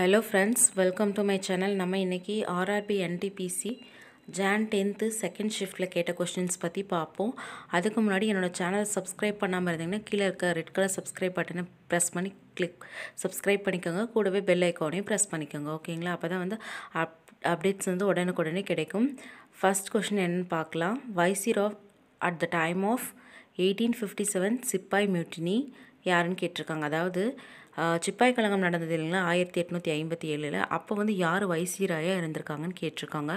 Hello friends welcome to my channel நம்ம இன்றைக்கி RRB NTPC Jan tenth second ஷிஃப்ட்டில் கேட்ட கொஷின்ஸ் பற்றி பார்ப்போம் அதுக்கு முன்னாடி என்னோடய சேனலை சப்ஸ்கிரைப் பண்ணாமல் இருந்தீங்கன்னா கீழே இருக்க ரெட் கலர் சப்ஸ்கிரைப் பட்டனை ப்ரெஸ் பண்ணி கிளிக் சப்ஸ்கிரைப் பண்ணிக்கோங்க கூடவே பெல் ஐக்கானையும் ப்ரெஸ் பண்ணிக்கோங்க ஓகேங்களா அப்போ தான் வந்து அப் அப்டேட்ஸ் வந்து உடனுக்குடனே கிடைக்கும் ஃபஸ்ட் கொஷின் என்னென்னு பார்க்கலாம் viceroy of at the time of eighteen fifty seven sepoy mutiny யாருன்னு கேட்டிருக்காங்க அதாவது சிப்பாய் கழகம் நடந்தது இல்லைங்களா ஆயிரத்தி எட்நூற்றி ஐம்பத்தி ஏழில் அப்போ வந்து யார் வைசிராயாக இருந்திருக்காங்கன்னு கேட்டிருக்காங்க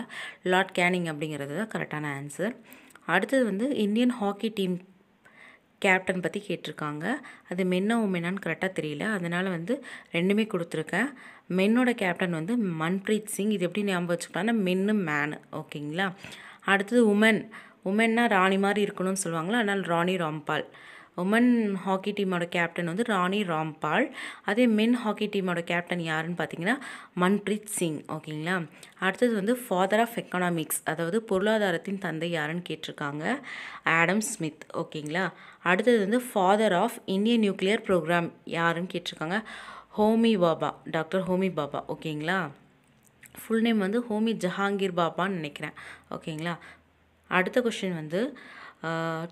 லார்ட் கேனிங் அப்படிங்கிறது தான் கரெக்டான ஆன்சர் அடுத்தது வந்து இந்தியன் ஹாக்கி டீம் கேப்டன் பற்றி கேட்டிருக்காங்க அது மென்னா உமெனான்னு கரெக்டாக தெரியல அதனால் வந்து ரெண்டுமே கொடுத்துருக்கேன் மென்னோட கேப்டன் வந்து மன்பிரீத் சிங் இது எப்படி ஞாபகம் வச்சுக்கலாம்னா மென்னு மேனு ஓகேங்களா அடுத்தது உமன் உமன்னா ராணி மாதிரி இருக்கணும்னு சொல்லுவாங்களா அதனால் ராணி ராம்பால் உமன் ஹாக்கி டீமோட கேப்டன் வந்து ராணி ராம்பால் அதே மென் ஹாக்கி டீமோட கேப்டன் யாருன்னு பார்த்தீங்கன்னா மன்பிரீத் சிங் ஓகேங்களா அடுத்தது வந்து ஃபாதர் ஆஃப் எக்கனாமிக்ஸ் அதாவது பொருளாதாரத்தின் தந்தை யாருன்னு கேட்டிருக்காங்க ஆடம் ஸ்மித் ஓகேங்களா அடுத்தது வந்து father of Indian nuclear program யாருன்னு கேட்டிருக்காங்க ஹோமி பாபா டாக்டர் ஹோமி பாபா ஓகேங்களா ஃபுல் நேம் வந்து ஹோமி ஜஹாங்கீர் பாபான்னு நினைக்கிறேன் ஓகேங்களா அடுத்த கொஷின் வந்து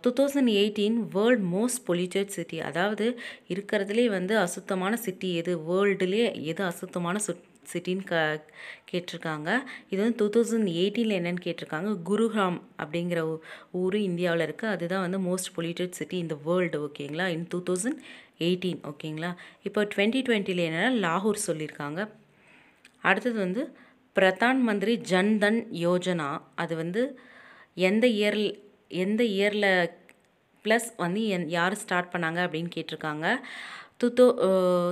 two thousand eighteen world most polluted city அதாவது இருக்கிறதுலே வந்து அசுத்தமான சிட்டி எது வேர்ல்டுலே எது அசுத்தமான சுட் சிட்டின்னு க கேட்டிருக்காங்க இது வந்து டூ தௌசண்ட் எயிட்டீனில் என்னென்னு கேட்டிருக்காங்க குருஹாம் அப்படிங்கிற ஊர் இந்தியாவில் இருக்குது அதுதான் வந்து மோஸ்ட் பொல்யூட்டட் சிட்டி இந்த வேர்ல்டு ஓகேங்களா இன் டூ தௌசண்ட் எயிட்டீன் ஓகேங்களா இப்போ டுவெண்ட்டி டுவெண்ட்டியில் என்னென்னா லாகூர் சொல்லியிருக்காங்க அடுத்தது வந்து பிரதான் மந்திரி ஜன்தன் யோஜனா அது வந்து எந்த இயரில் எந்த இயரில் ப்ளஸ் வந்து என் யார் ஸ்டார்ட் பண்ணாங்க அப்படின்னு கேட்டிருக்காங்க டூ தௌ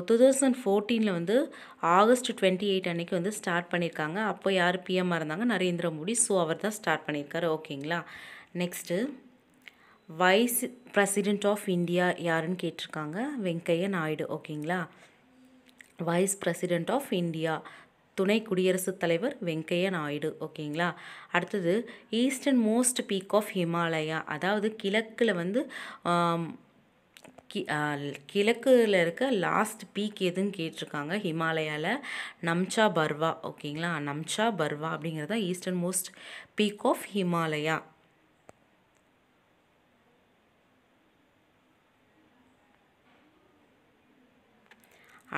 டூ தௌசண்ட் ஃபோர்டீனில் வந்து ஆகஸ்ட் டுவெண்ட்டி எயிட் அன்றைக்கி வந்து ஸ்டார்ட் பண்ணியிருக்காங்க அப்போ யார் பிஎம்மாக இருந்தாங்க நரேந்திர மோடி ஸோ அவர் தான் ஸ்டார்ட் பண்ணியிருக்காரு ஓகேங்களா next vice president of India யாருன்னு கேட்டிருக்காங்க வெங்கையா நாயுடு ஓகேங்களா வைஸ் ப்ரெசிடெண்ட் ஆஃப் இந்தியா துணை குடியரசுத் தலைவர் வெங்கையா நாயுடு ஓகேங்களா அடுத்தது eastern most peak of Himalaya அதாவது கிழக்கில் வந்து கி கிழக்கில் இருக்க லாஸ்ட் பீக் எதுன்னு கேட்டிருக்காங்க ஹிமாலயாவில் நம்சா பர்வா ஓகேங்களா நம்சா பர்வா அப்படிங்கிறது தான் eastern most peak of Himalaya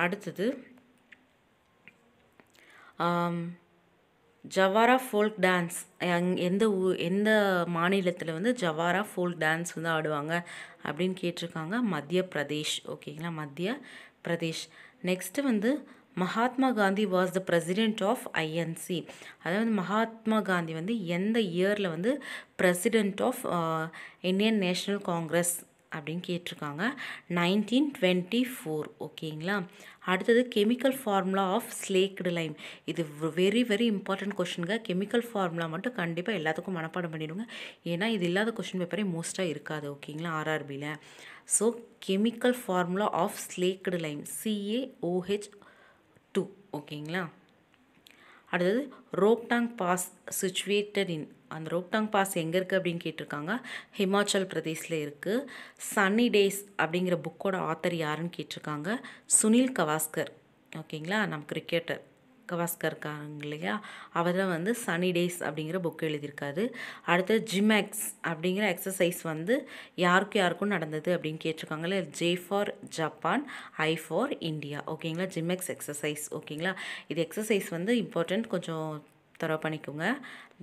அடுத்தது ஜவாரா ஃபோல்க் டான்ஸ் அங் எந்த ஊ எந்த மாநிலத்தில் வந்து ஜவாரா ஃபோல்க் டான்ஸ் வந்து ஆடுவாங்க அப்படின்னு கேட்டிருக்காங்க மத்திய பிரதேஷ் ஓகேங்களா மத்திய பிரதேஷ் நெக்ஸ்ட்டு வந்து Mahatma Gandhi was the president of INC அதாவது மகாத்மா காந்தி வந்து எந்த இயரில் வந்து president of Indian national congress அப்படின்னு கேட்டிருக்காங்க நைன்டீன் டுவெண்ட்டி ஃபோர் ஓகேங்களா அடுத்தது chemical formula of slaked lime இது வெரி வெரி இம்பார்ட்டண்ட் கொஷினுங்க கெமிக்கல் ஃபார்முலா மட்டும் கண்டிப்பாக எல்லாத்துக்கும் மனப்பாடம் பண்ணிவிடுங்க ஏன்னா இது இல்லாத கொஷின் பேப்பரே மோஸ்ட்டாக இருக்காது ஓகேங்களா ஆர்ஆர்பியில் so chemical formula of slaked lime CaOH two ஓகேங்களா அடுத்தது ரோக்டாங் பாஸ் சுச்சுவேட்டட் இன் அந்த ரோக்டாங் பாஸ் எங்கே இருக்குது அப்படின்னு கேட்டிருக்காங்க ஹிமாச்சல் பிரதேஷில் இருக்குது சன்னி டேஸ் அப்படிங்கிற புக்கோட ஆத்தர் யாருன்னு கேட்டிருக்காங்க சுனில் கவாஸ்கர் ஓகேங்களா நம்ம கிரிக்கெட்டர் கவாஸ்கர் இருக்காங்க இல்லையா அவர் தான் வந்து சனி டேஸ் அப்படிங்கிற புக் எழுதியிருக்காரு அடுத்து ஜிமேக்ஸ் அப்படிங்கிற எக்ஸசைஸ் வந்து யாருக்கு யாருக்கும் நடந்தது அப்படின்னு கேட்டிருக்காங்களே J for Japan I for India ஓகேங்களா ஜிமேக்ஸ் எக்ஸசைஸ் ஓகேங்களா இது எக்ஸசைஸ் வந்து இம்பார்ட்டண்ட் கொஞ்சம் தர பண்ணிக்கோங்க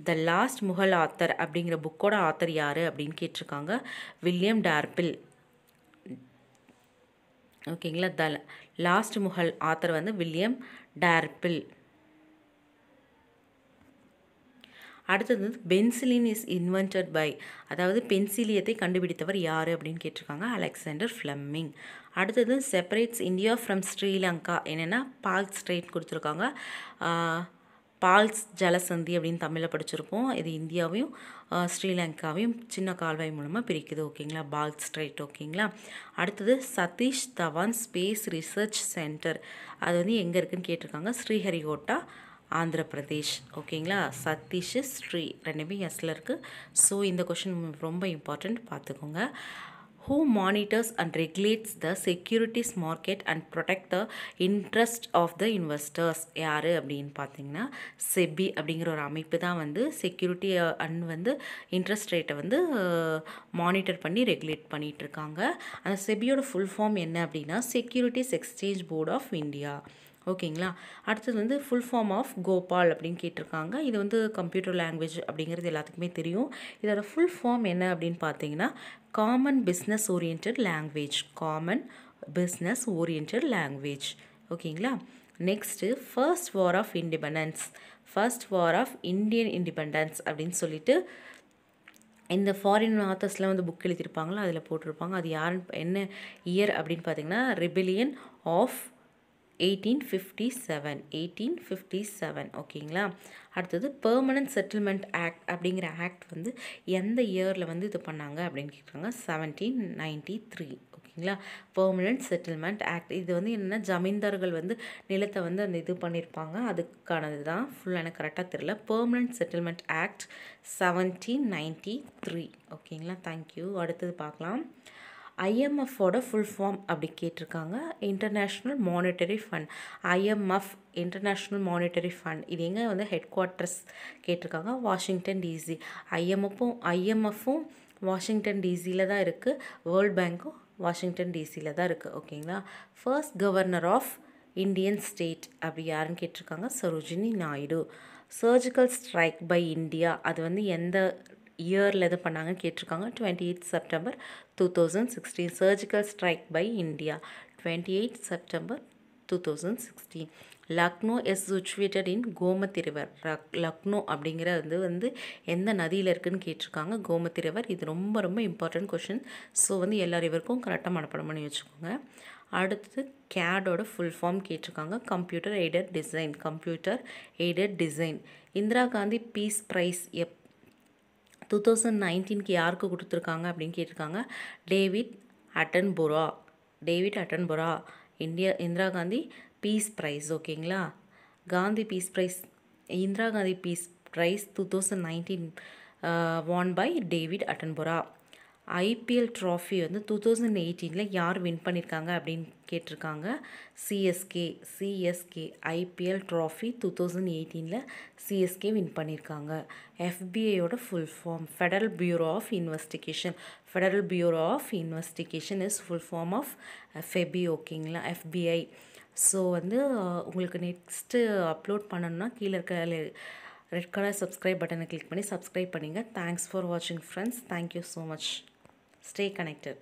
த லாஸ்ட் முகல் ஆத்தர் அப்படிங்கிற புக்கோட ஆத்தர் யார் அப்படின்னு கேட்டிருக்காங்க வில்லியம் டார்பில் ஓகேங்களா த லாஸ்ட் முகல் ஆத்தர் வந்து வில்லியம் டார்பில் அடுத்தது வந்து பென்சிலின் இஸ் இன்வென்டட் பை அதாவது பென்சிலியத்தை கண்டுபிடித்தவர் யார் அப்படின்னு கேட்டிருக்காங்க அலெக்சாண்டர் ஃப்ளம்மிங் அடுத்தது செப்பரேட்ஸ் இந்தியா ஃப்ரம் ஸ்ரீலங்கா என்னென்னா பால் ஸ்ட்ரெயின் கொடுத்துருக்காங்க பால்ஸ் ஜலசந்தி அப்படின்னு தமிழில் படிச்சிருப்போம் இது இந்தியாவையும் ஸ்ரீலங்காவையும் சின்ன கால்வாய் மூலமாக பிரிக்குது ஓகேங்களா பால் ஸ்ட்ரைட் ஓகேங்களா அடுத்தது Satish Dhawan space research centre அது வந்து எங்கே இருக்குதுன்னு கேட்டிருக்காங்க ஸ்ரீஹரிகோட்டா ஆந்திர பிரதேஷ் ஓகேங்களா சதீஷ் ஸ்ரீ ரெண்டுமே எஸ்ல இருக்குது ஸோ இந்த கொஷின் ரொம்ப இம்பார்ட்டண்ட் பார்த்துக்கோங்க who monitors and regulates the securities market and protect the interest of the investors யார் அப்படின்னு பார்த்தீங்கன்னா செபி அப்படிங்கிற ஒரு அமைப்பு தான் வந்து செக்யூரிட்டி அண்ட் வந்து இன்ட்ரெஸ்ட் ரேட்டை வந்து மானிட்டர் பண்ணி ரெகுலேட் பண்ணிகிட்டு இருக்காங்க அந்த செபியோட ஃபுல் ஃபார்ம் என்ன அப்படின்னா securities exchange board of India ஓகேங்களா அடுத்தது வந்து ஃபுல் ஃபார்ம் ஆஃப் கோபால் அப்படின்னு கேட்டிருக்காங்க இது வந்து கம்ப்யூட்டர் லாங்குவேஜ் அப்படிங்கிறது எல்லாத்துக்குமே தெரியும் இதோட ஃபுல் ஃபார்ம் என்ன அப்படின்னு பார்த்தீங்கன்னா common business oriented language common business oriented language ஓகேங்களா next first war of independence first war of Indian independence அப்படின்னு சொல்லிட்டு இந்த ஃபாரின் ஆத்தர்ஸ்லாம் வந்து புக் எழுதியிருப்பாங்களோ அதில் போட்டிருப்பாங்க அது யாருன்னு என்ன இயர் அப்படின்னு பார்த்தீங்கன்னா rebellion of eighteen fifty seven eighteen fifty seven ஓகேங்களா அடுத்தது பெர்மனன்ட் செட்டில்மெண்ட் ஆக்ட் அப்படிங்கிற ஆக்ட் வந்து எந்த இயரில் வந்து இது பண்ணாங்க அப்படின்னு கேட்குறாங்க செவன்டீன் நைன்ட்டி த்ரீ ஓகேங்களா பெர்மனன்ட் செட்டில்மெண்ட் ஆக்ட் இது வந்து என்னென்னா ஜமீன்தார்கள் வந்து நிலத்தை வந்து அந்த இது பண்ணியிருப்பாங்க அதுக்கானது தான் ஃபுல் எனக்கு கரெக்டாக தெரியல permanent settlement act seventeen ninety three ஓகேங்களா தேங்க்யூ அடுத்தது பார்க்கலாம் ஐஎம்எஃபோட ஃபுல் ஃபார்ம் அப்படி கேட்டிருக்காங்க international monetary fund IMF international monetary fund இது எங்கே வந்து ஹெட் குவார்ட்டர்ஸ் கேட்டிருக்காங்க வாஷிங்டன் டிசி ஐஎம்எஃப்பும் ஐஎம்எஃப்பும் வாஷிங்டன் டிசியில் தான் இருக்குது வேர்ல்ட் பேங்க்கும் வாஷிங்டன் டிசியில் தான் இருக்குது ஓகேங்களா first governor of Indian state அப்படி யாருன்னு கேட்டிருக்காங்க Sarojini Naidu surgical strike by India அது வந்து எந்த இயரில் எது பண்ணாங்க கேட்டிருக்காங்க twenty eight September two thousand sixteen surgical strike by India twenty eight September two thousand sixteen Lucknow is situated in Gomti river Lucknow அப்படிங்கிற வந்து வந்து எந்த நதியில் இருக்குதுன்னு கேட்டிருக்காங்க கோமதி ரிவர் இது ரொம்ப ரொம்ப இம்பார்ட்டண்ட் கொஷின் ஸோ வந்து எல்லா ரிவருக்கும் கரெக்டாக மனப்படம் பண்ணி வச்சுக்கோங்க அடுத்தது கேடோட ஃபுல் ஃபார்ம் கேட்டிருக்காங்க computer aided design computer aided design Indira Gandhi peace prize of two thousand நைன்டீனுக்கு யாருக்கு கொடுத்துருக்காங்க அப்படின்னு கேட்டிருக்காங்க David Attenborough David Attenborough India Indira Gandhi peace prize ஓகேங்களா Gandhi peace prize Indira Gandhi peace prize two thousand nineteen won by David Attenborough IPL trophy வந்து two thousand எயிட்டீனில் யார் win பண்ணியிருக்காங்க அப்படின்னு கேட்டிருக்காங்க CSK CSK IPL trophy two thousand எயிட்டீனில் சிஎஸ்கே வின் பண்ணியிருக்காங்க எஃபிஐயோட full form federal bureau of investigation federal bureau of investigation is full form of FBI ஓகேங்களா எஃபிஐ ஸோ வந்து உங்களுக்கு நெக்ஸ்ட்டு அப்லோட் பண்ணணும்னா கீழே இருக்க ரெட் கலர் சப்ஸ்கிரைப் பட்டனை கிளிக் பண்ணி சப்ஸ்கிரைப் பண்ணிங்க தேங்க்ஸ் ஃபார் வாட்சிங் friends thank you so much Stay connected.